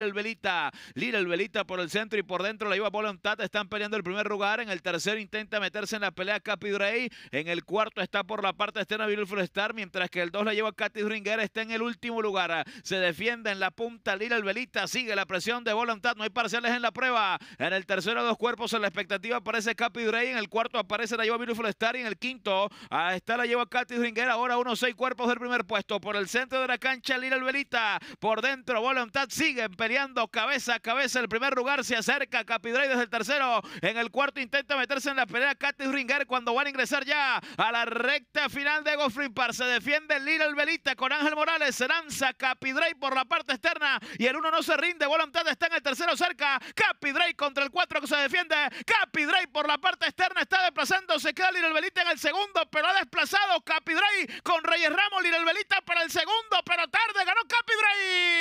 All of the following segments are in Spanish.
Lila Velita, el Velita por el centro y por dentro la lleva Voluntad, están peleando el primer lugar, en el tercero intenta meterse en la pelea Capidrey, en el cuarto está por la parte externa Beautiful Star, mientras que el dos la lleva Katy Ringer, está en el último lugar, se defiende en la punta el Velita, sigue la presión de Voluntad, no hay parciales en la prueba, en el tercero dos cuerpos en la expectativa aparece Capidrey, en el cuarto aparece la lleva Beautiful y en el quinto está la lleva Katy Ringer, ahora unos seis cuerpos del primer puesto, por el centro de la cancha el Velita, por dentro Voluntad sigue en pelea peleando cabeza a cabeza. El primer lugar se acerca Capidrey desde el tercero. En el cuarto intenta meterse en la pelea Katy Ringer cuando van a ingresar ya a la recta final de Goffrey Park. Se defiende Little Belita con Ángel Morales. Se lanza Capidrey por la parte externa y el uno no se rinde. Voluntad está en el tercero cerca. Capidrey contra el cuatro que se defiende. Capidrey por la parte externa está desplazando. Se queda Little Belita en el segundo, pero ha desplazado Capidrey con Reyes Ramos. Little Belita para el segundo, pero tarde ganó Capidrey.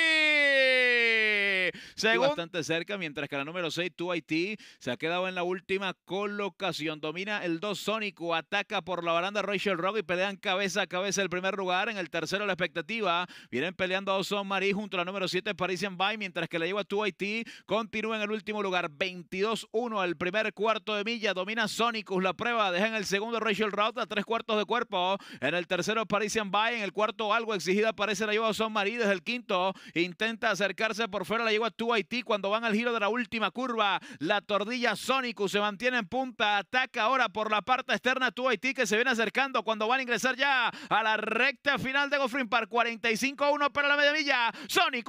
Bastante cerca, mientras que la número 6, 2IT se ha quedado en la última colocación. Domina el 2 Sónico, ataca por la baranda Rachel Rock y pelean cabeza a cabeza el primer lugar. En el tercero, la expectativa. Vienen peleando a Son Marí junto a la número 7, Parisian Bay, mientras que la lleva 2 Haití. Continúa en el último lugar, 22-1 al primer cuarto de milla. Domina Sonicus la prueba, deja en el segundo Rachel Rock a tres cuartos de cuerpo. En el tercero, Parisian Bay. En el cuarto, algo exigida aparece la lleva Oson Marí. Desde el quinto, intenta acercarse por fuera, la lleva 2IT Haití cuando van al giro de la última curva. La tordilla Sonicu se mantiene en punta. Ataca ahora por la parte externa Tu Haití que se viene acercando cuando van a ingresar ya a la recta final de Gofrin Park. 45-1 para la media milla.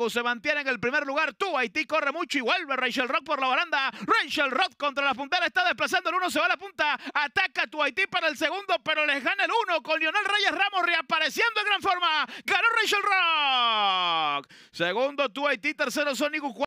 se mantiene en el primer lugar. Tu Haití corre mucho y vuelve Rachel Rock por la baranda. Rachel Rock contra la puntera está desplazando el uno, se va a la punta. Ataca Tu Haití para el segundo, pero les gana el uno con Lionel Reyes Ramos reapareciendo en gran forma. Ganó Rachel Rock. Segundo Tu Haití, tercero Sonicu.